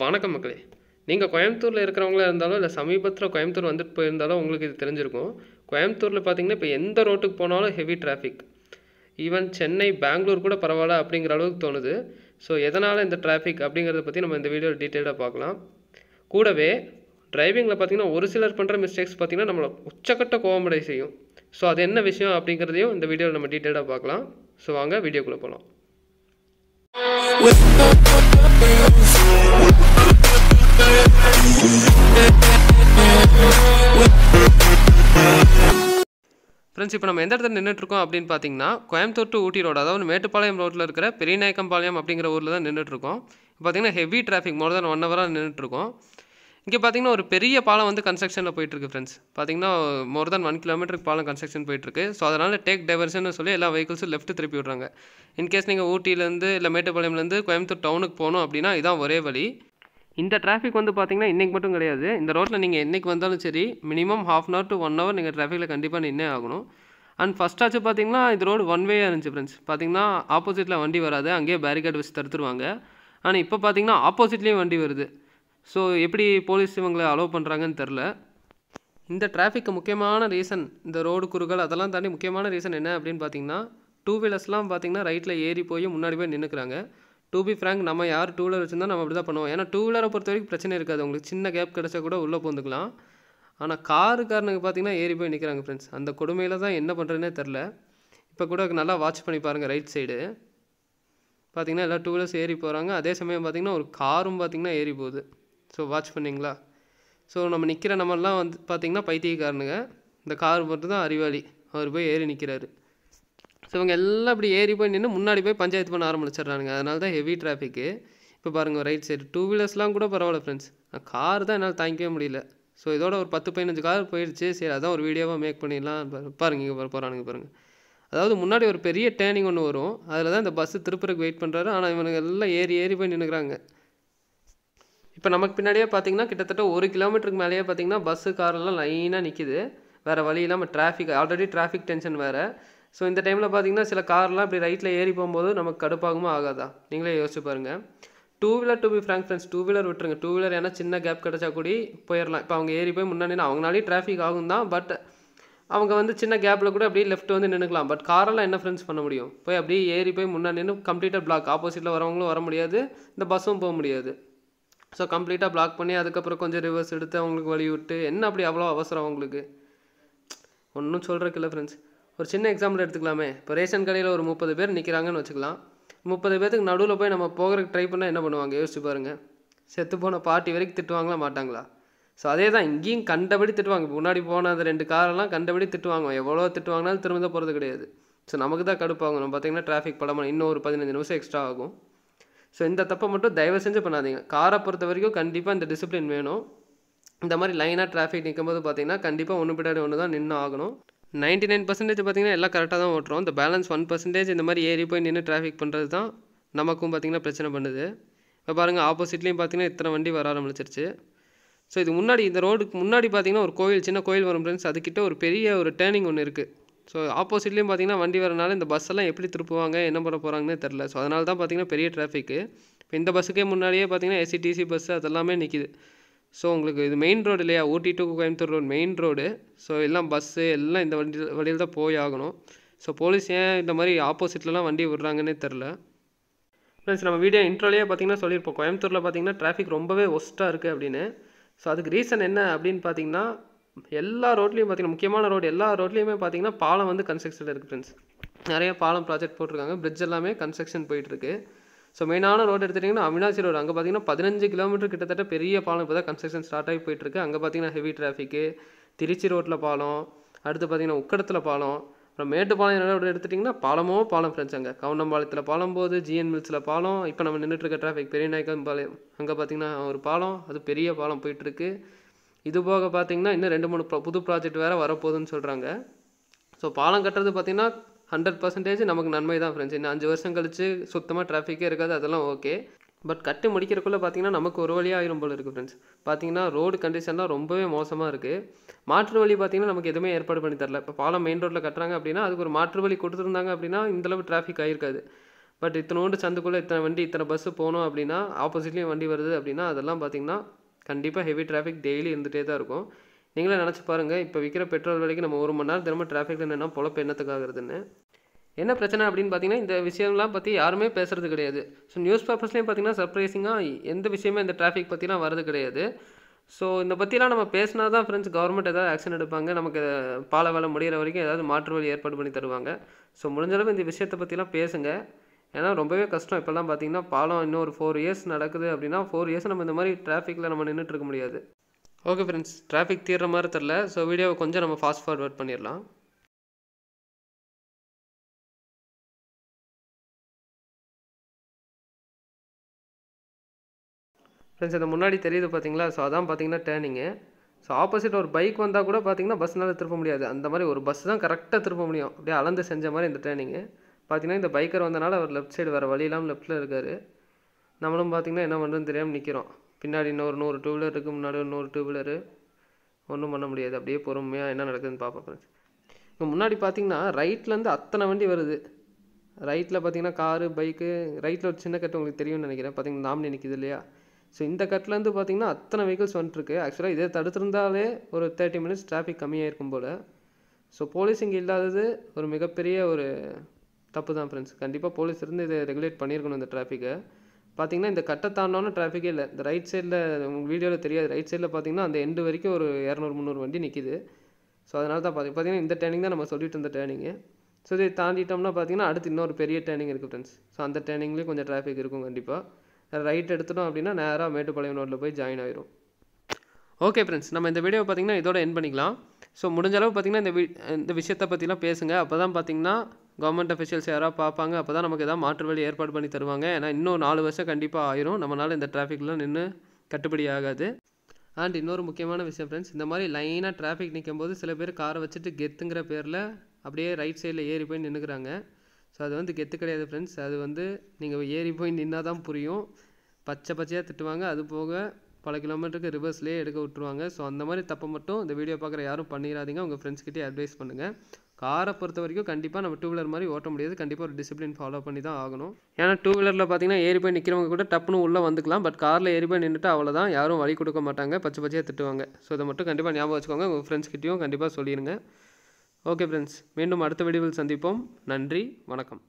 வணக்கம் மக்களே நீங்கள் கோயம்புத்தூரில் இருக்கிறவங்களா இருந்தாலும் இல்லை சமீபத்தில் கோயம்புத்தூர் வந்துட்டு போயிருந்தாலும் உங்களுக்கு இது தெரிஞ்சிருக்கும் கோயம்புத்தூரில் பார்த்தீங்கன்னா இப்போ எந்த ரோட்டுக்கு போனாலும் heavy traffic even Chennai Bangalore கூட பரவாயில்ல அப்படிங்கிற அளவுக்கு தோணுது ஸோ எதனால் இந்த டிராஃபிக் அப்படிங்கிறத பற்றி நம்ம இந்த வீடியோவில் டீட்டெயிலாக பார்க்கலாம் கூடவே டிரைவிங்கில் பார்த்திங்கன்னா ஒரு சிலர் பண்ணுற மிஸ்டேக்ஸ் பார்த்திங்கன்னா நம்மளை உச்சக்கட்ட கோவமடை செய்யும் ஸோ அது என்ன விஷயம் அப்படிங்கிறதையும் இந்த வீடியோவில் நம்ம டீட்டெயிலாக பார்க்கலாம் ஸோ வாங்க வீடியோக்குள்ளே போகலாம் ஃப்ரெண்ட்ஸ் இப்போ நம்ம எந்த இடத்துல நின்றுட்டுருக்கோம் அப்படின்னு பார்த்தீங்கன்னா கோயம்புத்தூர் டு ஊட்டி ரோடு அதாவது மேட்டுப்பாளையம் ரோட்டில் இருக்கிற பெரியநாயக்கம்பாளையம் அப்படிங்கிற ஊரில் தான் நின்றுட்டுருக்கோம் பார்த்தீங்கன்னா ஹெவி டிராஃபிக் மோர் தான் ஒன் ஹவராக நின்றுட்டுருக்கோம் இங்கே பார்த்தீங்கன்னா ஒரு பெரிய பாலம் வந்து கன்ஸ்ட்ரக்ஷனில் போயிட்டுருக்கு ஃப்ரெண்ட்ஸ் பார்த்தீங்கன்னா மோர் தன் ஒன் கிலோமீட்டருக்கு பாலம் கன்ஸ்ட்ரக்ஷன் போயிட்டுருக்கு ஸோ அதனால் டேக் டைவர்ஷன் சொல்லி எல்லா வெஹிக்கிள்ஸும் லெஃப்ட் திருப்பி விட்றாங்க இன்கேஸ் நீங்கள் ஊட்டியிலேருந்து இல்லை மேட்டுப்பாளையம்லேருந்து கோயம்புத்தூர் டவுனுக்கு போகணும் அப்படின்னா இதான் ஒரே வழி இந்த டிராஃபிக் வந்து பார்த்தீங்கன்னா இன்றைக்கி மட்டும் கிடையாது இந்த ரோட்டில் நீங்கள் என்றைக்கு வந்தாலும் சரி minimum half an hour to one hour நீங்கள் டிராஃபிக்கில் கண்டிப்பாக நின்றே ஆகணும் அண்ட் ஃபஸ்ட்டாச்சு பார்த்தீங்கன்னா இந்த ரோடு ஒன் வேயாக இருந்துச்சு ஃப்ரெண்ட்ஸ் பார்த்தீங்கன்னா ஆப்போசிட்டில் வண்டி வராது அங்கேயே பேரிகேட் வச்சு தடுத்துருவாங்க ஆனால் இப்போ பார்த்தீங்கன்னா ஆப்போசிட்லேயும் வண்டி வருது ஸோ எப்படி போலீஸ் இவங்களை அலோவ் பண்ணுறாங்கன்னு தெரில இந்த டிராஃபிக்கு முக்கியமான ரீசன் இந்த ரோடு குறுகள் அதெல்லாம் தாண்டி முக்கியமான ரீசன் என்ன அப்படின்னு பார்த்தீங்கன்னா டூ வீலர்ஸ்லாம் பார்த்தீங்கன்னா ரைட்டில் ஏறி போய் முன்னாடி போய் நின்றுக்கிறாங்க டூ பி ஃப்ரேங்க் நம்ம யார் டூ வீலர் வச்சுருந்தா நம்ம அப்படி தான் பண்ணுவோம் ஏன்னா டூ வீலரை பொறுத்த வரைக்கும் பிரச்சனை இருக்காது உங்களுக்கு சின்ன கேப் கிடச்சா கூட உள்ளே போந்துக்கலாம் ஆனால் காருக்காரனுக்கு பார்த்தீங்கன்னா ஏறி போய் நிற்கிறாங்க ஃப்ரெண்ட்ஸ் அந்த கொடுமையில் தான் என்ன பண்ணுறதுனே தெரில இப்போ கூட நல்லா வாட்ச் பண்ணி பாருங்கள் ரைட் சைடு பார்த்திங்கன்னா எல்லா டூ வீலர்ஸ் ஏறி போகிறாங்க அதே சமயம் பார்த்திங்கன்னா ஒரு காரும் பார்த்திங்கன்னா ஏறி போகுது ஸோ வாட்ச் பண்ணிங்களா ஸோ நம்ம நிற்கிற நம்மலாம் வந்து பார்த்திங்கன்னா பைத்தியக்காரனுங்க இந்த கார் மட்டும் தான் அறிவாளி அவர் போய் ஏறி நிற்கிறாரு ஸோ இவங்க எல்லாம் இப்படி ஏறி போய் நின்று முன்னாடி போய் பஞ்சாயத்து பண்ண ஆரம்பிச்சிடுறானுங்க அதனால தான் ஹெவி டிராஃபிக்கு இப்போ பாருங்கள் ரைட் சைடு டூ வீலர்ஸ்லாம் கூட பரவாயில்ல ஃப்ரெண்ட்ஸ் கார் தான் என்னால் தாங்கிக்கவே முடியல ஸோ இதோட ஒரு பத்து பதினஞ்சு கார் போயிடுச்சு சரி அதான் ஒரு வீடியோவாக மேக் பண்ணிடலாம் பாருங்க இங்கே போகிறானுங்க பாருங்கள் அதாவது முன்னாடி ஒரு பெரிய டேர்னிங் ஒன்று வரும் அதில் தான் இந்த பஸ்ஸு திருப்பூருக்கு வெயிட் பண்ணுறாரு ஆனால் இவனுங்க எல்லாம் ஏறி ஏறி போய் நின்றுக்கிறாங்க இப்போ நமக்கு பின்னாடியே பார்த்தீங்கன்னா கிட்டத்தட்ட ஒரு கிலோமீட்டருக்கு மேலேயே பார்த்தீங்கன்னா பஸ்ஸு காரெல்லாம் லைனாக நிற்கிது வேறு வழி இல்லாமல் டிராஃபிக் ஆல்ரெடி டிராஃபிக் டென்ஷன் வேறு ஸோ இந்த டைமில் பார்த்தீங்கன்னா சில கார்லாம் இப்படி ரைட்டில் ஏறி போகும்போது நமக்கு கடுப்பாகவும் ஆகாதா நீங்களே யோசிச்சு பாருங்கள் two wheeler to be frank friends two wheeler விட்டுருங்க டூ வீலர் ஏன்னா சின்ன கேப் கிடச்சா கூடி போயிடலாம் இப்போ அவங்க ஏறி போய் முன்னாடி அவங்களாலே டிராஃபிக் ஆகும் தான் பட் அவங்க வந்து சின்ன கேப்பில் கூட அப்படியே லெஃப்ட் வந்து நின்றுக்கலாம் பட் காரெல்லாம் என்ன ஃப்ரெண்ட்ஸ் பண்ண முடியும் போய் அப்படியே ஏறி போய் முன்னாடி நின்று கம்ப்ளீட்டாக பிளாக் ஆப்போசிட்டில் வரவங்களும் வர முடியாது இந்த பஸ்ஸும் போக முடியாது ஸோ கம்ப்ளீட்டாக பிளாக் பண்ணி அதுக்கப்புறம் கொஞ்சம் ரிவர்ஸ் எடுத்து அவங்களுக்கு வழி விட்டு என்ன அப்படி அவ்வளோ அவசரம் அவங்களுக்கு ஒன்றும் இல்லை ஃப்ரெண்ட்ஸ் ஒரு சின்ன எக்ஸாம்பிள் எடுத்துக்கலாமே இப்போ ரேஷன் கடையில் ஒரு முப்பது பேர் நிற்கிறாங்கன்னு வச்சுக்கலாம் முப்பது பேர்த்துக்கு நடுவில் போய் நம்ம போகிறதுக்கு ட்ரை பண்ணால் என்ன பண்ணுவாங்க யோசிச்சு பாருங்கள் செத்து போன பார்ட்டி வரைக்கும் திட்டுவாங்களா மாட்டாங்களா ஸோ அதே தான் இங்கேயும் கண்டபடி திட்டுவாங்க முன்னாடி போன அந்த ரெண்டு காரெல்லாம் கண்டபடி திட்டுவாங்க எவ்வளோ திட்டுவாங்கனாலும் திரும்ப போகிறது கிடையாது ஸோ நமக்கு தான் கடுப்பாகும் நம்ம பார்த்திங்கன்னா டிராஃபிக் படமாக இன்னும் ஒரு பதினஞ்சு நிமிஷம் எக்ஸ்ட்ரா ஆகும் ஸோ இந்த தப்பை மட்டும் தயவு செஞ்சு பண்ணாதீங்க காரை பொறுத்த வரைக்கும் கண்டிப்பாக இந்த டிசிப்ளின் வேணும் இந்த மாதிரி லைனாக டிராஃபிக் நிற்கும்போது பார்த்தீங்கன்னா கண்டிப்பாக ஒன்று பின்னாடி ஒன்று தான் நின்று ஆகணும் நைன்ட்டி நைன் பர்சன்டேஜ் பார்த்தீங்கன்னா எல்லாம் கரெக்டாக தான் ஓட்டுறோம் இந்த பேலன்ஸ் ஒன் பர்சன்டேஜ் இந்த மாதிரி ஏறி போய் நின்று டிராஃபிக் பண்ணுறது தான் நமக்கும் பார்த்தீங்கன்னா பிரச்சனை பண்ணுது இப்போ பாருங்கள் ஆப்போசிட்லேயும் பார்த்திங்கன்னா இத்தனை வண்டி வர ஆரம்பிச்சிருச்சு ஸோ இது முன்னாடி இந்த ரோடுக்கு முன்னாடி பார்த்திங்கன்னா ஒரு கோயில் சின்ன கோயில் வரும் ஃப்ரெண்ட்ஸ் அதுக்கிட்ட ஒரு பெரிய ஒரு டேர்னிங் ஒன்று இருக்குது ஸோ ஆப்போசிட்லேயும் பார்த்தீங்கன்னா வண்டி வரனால இந்த பஸ்ஸெல்லாம் எப்படி திருப்புவாங்க என்ன பண்ண போகிறாங்கன்னு தெரில ஸோ அதனால தான் பார்த்தீங்கன்னா பெரிய டிராஃபிக்கு இப்போ இந்த பஸ்ஸுக்கே முன்னாடியே பார்த்தீங்கன்னா எஸ்சிடிசி பஸ் அதெல்லாமே நிற்கிது ஸோ உங்களுக்கு இது மெயின் ரோடு இல்லையா Ooty to Coimbatore road main road so எல்லாம் பஸ்ஸு எல்லாம் இந்த வண்டி வழியில் தான் போய் ஆகணும் ஸோ போலீஸ் ஏன் இந்த மாதிரி ஆப்போசிட்லலாம் வண்டி விடுறாங்கன்னே தெரில ஃப்ரெண்ட்ஸ் நம்ம வீடியோ இன்ட்ரோலேயே பார்த்தீங்கன்னா சொல்லியிருப்போம் கோயம்புத்தூரில் பார்த்தீங்கன்னா டிராஃபிக் ரொம்பவே ஒஸ்ட்டாக இருக்குது அப்படின்னு ஸோ அதுக்கு ரீசன் என்ன அப்படின்னு பார்த்தீங்கன்னா எல்லா ரோட்லேயும் பார்த்திங்கன்னா முக்கியமான ரோடு எல்லா ரோட்லேயுமே பார்த்திங்கன்னா பாலம் வந்து கன்ஸ்ட்ரக்ஷனில் இருக்குது ஃப்ரெண்ட்ஸ் நிறைய பாலம் ப்ராஜெக்ட் போட்டிருக்காங்க பிரிட்ஜ் எல்லாமே கன்ஸ்ட்ரக்ஷன் போயிட்டுருக்கு ஸோ மெயினான ரோடு எடுத்துகிட்டிங்கன்னா அவினாசி ரோடு அங்கே பார்த்தீங்கன்னா பதினஞ்சு கிலோமீட்டர் கிட்டத்தட்ட பெரிய பாலம் இப்போ தான் கன்ஸ்ட்ரக்ஷன் ஸ்டார்ட் ஆகி போயிட்டுருக்கு அங்கே பார்த்தீங்கன்னா ஹெவி டிராஃபிக்கு திருச்சி ரோட்டில் பாலம் அடுத்து பார்த்தீங்கன்னா உக்கடத்தில் பாலம் அப்புறம் மேட்டுப்பாளையம் ரோடு எடுத்துட்டிங்கன்னா பாலமோ பாலம் ஃப்ரெண்ட்ஸ் அங்கே கவுண்டம்பாளையத்தில் பாலம் போது ஜிஎன் மில்ஸில் பாலம் இப்போ நம்ம நின்றுட்டுருக்க டிராஃபிக் பெரிய நாயக்கம் பாளையம் அங்கே பார்த்தீங்கன்னா ஒரு பாலம் அது பெரிய பாலம் போயிட்டுருக்கு இது போக பார்த்திங்கன்னா இன்னும் ரெண்டு மூணு புது ப்ராஜெக்ட் வேறு வரப்போகுதுன்னு சொல்கிறாங்க ஸோ பாலம் கட்டுறது பார்த்திங்கன்னா ஹண்ட்ரட் பர்சன்டேஜ் நமக்கு நன்மை தான் ஃப்ரெண்ட்ஸ் இன்னும் அஞ்சு வருஷம் கழிச்சு சுத்தமாக டிராஃபிக்கே இருக்காது அதெல்லாம் ஓகே பட் கட்டி முடிக்கிறக்குள்ளே பார்த்திங்கன்னா நமக்கு ஒரு வழியாக ஆயிரும் போல இருக்குது ஃப்ரெண்ட்ஸ் பார்த்தீங்கன்னா ரோடு கண்டிஷன்லாம் ரொம்பவே மோசமாக இருக்குது மாற்று வழி பார்த்திங்கன்னா நமக்கு எதுவுமே ஏற்பாடு பண்ணி தரல இப்போ பாலம் மெயின் ரோட்டில் கட்டுறாங்க அப்படின்னா அதுக்கு ஒரு மாற்று வழி கொடுத்துருந்தாங்க அப்படின்னா இந்தளவு டிராஃபிக் ஆகிருக்காது பட் இத்தனை ஒன்று சந்துக்குள்ளே இத்தனை வண்டி இத்தனை பஸ்ஸு போகணும் அப்படின்னா ஆப்போசிட்லேயும் வண்டி வருது அப்படின்னா அதெல்லாம் பார்த்திங்கன்னா கண்டிப்பாக ஹெவி டிராஃபிக் டெய்லி இருந்துகிட்டே தான் இருக்கும் நீங்களே நினச்சி பாருங்கள் இப்போ விற்கிற பெட்ரோல் விலைக்கு நம்ம ஒரு மணி நேரம் தினமும் டிராஃபிக்கில் என்ன பொழப்பு என்னத்துக்காகிறதுன்னு என்ன பிரச்சனை அப்படின்னு பார்த்தீங்கன்னா இந்த விஷயம்லாம் பற்றி யாருமே பேசுறது கிடையாது ஸோ நியூஸ் பேப்பர்ஸ்லேயும் பார்த்தீங்கன்னா சர்ப்ரைசிங்காக எந்த விஷயமே இந்த டிராஃபிக் பற்றிலாம் வரது கிடையாது ஸோ இந்த பற்றிலாம் நம்ம பேசினா தான் ஃப்ரெண்ட்ஸ் கவர்மெண்ட் ஏதாவது ஆக்ஷன் எடுப்பாங்க நமக்கு பால வேலை முடிகிற வரைக்கும் ஏதாவது மாற்று வழி ஏற்பாடு பண்ணி தருவாங்க ஸோ முடிஞ்சளவு இந்த விஷயத்தை பற்றிலாம் பேசுங்கள் ஏன்னா ரொம்பவே கஷ்டம் இப்போல்லாம் பார்த்தீங்கன்னா பாலம் இன்னும் ஒரு ஃபோர் இயர்ஸ் நடக்குது அப்படின்னா ஃபோர் இயர்ஸ் நம்ம இந்த மாதிரி டிராஃபிக்கில் நம்ம நின்றுட்டு இருக்க முடியாது ஓகே ஃப்ரெண்ட்ஸ் டிராஃபிக் தீர்ற மாதிரி தெரில ஸோ வீடியோவை கொஞ்சம் நம்ம ஃபாஸ்ட் ஃபார்வர்ட் பண்ணிடலாம் ஃப்ரெண்ட்ஸ் இந்த முன்னாடி தெரியுது பார்த்தீங்களா ஸோ அதான் பார்த்தீங்கன்னா டேர்னிங்கு ஸோ ஆப்போசிட் ஒரு பைக் வந்தால் கூட பார்த்தீங்கன்னா பஸ்னால் திருப்ப முடியாது அந்த மாதிரி ஒரு பஸ் தான் கரெக்டாக திருப்ப முடியும் அப்படியே அளந்து செஞ்ச மாதிரி இந்த டேர்னிங்கு பார்த்தீங்கன்னா இந்த பைக்கர் வந்தனால அவர் லெஃப்ட் சைடு வேறு வழி இல்லாமல் லெஃப்ட்டில் இருக்கார் நம்மளும் பார்த்திங்கன்னா என்ன பண்ணுறதுன்னு தெரியாமல் நிற்கிறோம் பின்னாடி இன்னொரு நூறு டூ வீலர் இருக்குது முன்னாடி இன்னொரு டூ வீலரு ஒன்றும் பண்ண முடியாது அப்படியே பொறுமையாக என்ன நடக்குதுன்னு பார்ப்போம் ஃப்ரெண்ட்ஸ் இங்கே முன்னாடி பார்த்தீங்கன்னா ரைட்லேருந்து அத்தனை வண்டி வருது ரைட்டில் பார்த்தீங்கன்னா காரு பைக்கு ரைட்டில் ஒரு சின்ன கட்டு உங்களுக்கு தெரியும்னு நினைக்கிறேன் பார்த்தீங்கன்னா நாமினி நிற்கிது இல்லையா ஸோ இந்த கட்டிலேருந்து பார்த்தீங்கன்னா அத்தனை வெஹிக்கிள்ஸ் வந்துட்டுருக்கு ஆக்சுவலாக இதே தடுத்திருந்தாலே ஒரு தேர்ட்டி மினிட்ஸ் டிராஃபிக் கம்மியாக இருக்கும் போல் ஸோ போலீஸ் இங்கே இல்லாதது ஒரு மிகப்பெரிய ஒரு தப்பு தான் ஃப்ரெண்ட்ஸ் கண்டிப்பாக போலீஸ் இருந்து இதை ரெகுலேட் பண்ணியிருக்கணும் இந்த டிராஃபிக்கை பார்த்தீங்கன்னா இந்த கட்டை தாண்டான டிராஃபிக்கே இல்லை இந்த ரைட் சைடில் உங்களுக்கு வீடியோவில் தெரியாது ரைட் சைடில் பார்த்தீங்கன்னா அந்த எண்டு வரைக்கும் ஒரு இரநூறு முந்நூறு வண்டி நிற்கிது ஸோ அதனால தான் பார்த்தீங்க பார்த்தீங்கன்னா இந்த டேர்னிங் தான் நம்ம சொல்லிட்டு இருந்த டேர்னிங்கு ஸோ இதை தாண்டிட்டோம்னா பார்த்தீங்கன்னா அடுத்து இன்னொரு பெரிய டேர்னிங் இருக்குது ஃப்ரெண்ட்ஸ் ஸோ அந்த டேர்னிங்லேயும் கொஞ்சம் டிராஃபிக் இருக்கும் கண்டிப்பாக ரைட் எடுத்துட்டோம் அப்படின்னா நேராக மேட்டுப்பாளையம் ரோட்டில் போய் ஜாயின் ஆயிரும் ஓகே ஃப்ரெண்ட்ஸ் நம்ம இந்த வீடியோ பார்த்திங்கன்னா இதோட என் பண்ணிக்கலாம் ஸோ முடிஞ்ச அளவு பார்த்திங்கன்னா இந்த வி இந்த விஷயத்தை பற்றிலாம் பேசுங்க அப்போ தான் பார்த்திங்கன்னா கவர்மெண்ட் அஃபிஷியல்ஸ் யாராவது பார்ப்பாங்க அப்போ தான் நமக்கு எதாவது மாற்று வழி ஏற்பாடு பண்ணி தருவாங்க ஏன்னா இன்னும் நாலு வருஷம் கண்டிப்பாக ஆயிரும் நம்மளால் இந்த டிராஃபிக்லாம் நின்று கட்டுப்படி ஆகாது அண்ட் இன்னொரு முக்கியமான விஷயம் ஃப்ரெண்ட்ஸ் இந்த மாதிரி லைனாக டிராஃபிக் நிற்கும் போது சில பேர் காரை வச்சுட்டு கெத்துங்கிற பேரில் அப்படியே ரைட் சைடில் ஏறி போய் நின்றுக்கிறாங்க ஸோ அது வந்து கெத்து கிடையாது ஃப்ரெண்ட்ஸ் அது வந்து நீங்கள் ஏறி போய் நின்னா தான் புரியும் பச்சை பச்சையாக திட்டுவாங்க அது போக பல கிலோமீட்டருக்கு ரிவர்ஸ்லேயே எடுக்க விட்டுருவாங்க ஸோ அந்த மாதிரி தப்பை மட்டும் இந்த வீடியோ பார்க்குற யாரும் பண்ணிடாதீங்க உங்கள் ஃப்ரெண்ட்ஸ்கிட்டே அட்வைஸ் பண்ணுங்கள் காரை பொறுத்த வரைக்கும் கண்டிப்பாக நம்ம டூ வீலர் மாதிரி ஓட்ட முடியாது கண்டிப்பாக ஒரு டிசிப்ளின் ஃபாலோ பண்ணி தான் ஆகணும் ஏன்னா டூ வீலரில் பார்த்தீங்கன்னா ஏறி போய் நிற்கிறவங்க கூட டப்புன்னு உள்ளே வந்துக்கலாம் பட் காரில் ஏறி போய் நின்றுட்டு அவ்வளோதான் யாரும் வழி கொடுக்க மாட்டாங்க பச்சை பச்சையாக திட்டுவாங்க ஸோ இதை மட்டும் கண்டிப்பாக ஞாபகம் வச்சுக்கோங்க உங்கள் ஃப்ரெண்ட்ஸ்கிட்டையும் கண்டிப்பாக சொல்லிடுங்க ஓகே ஃப்ரெண்ட்ஸ் மீண்டும் அடுத்த வீடியோவில் சந்திப்போம் நன்றி வணக்கம்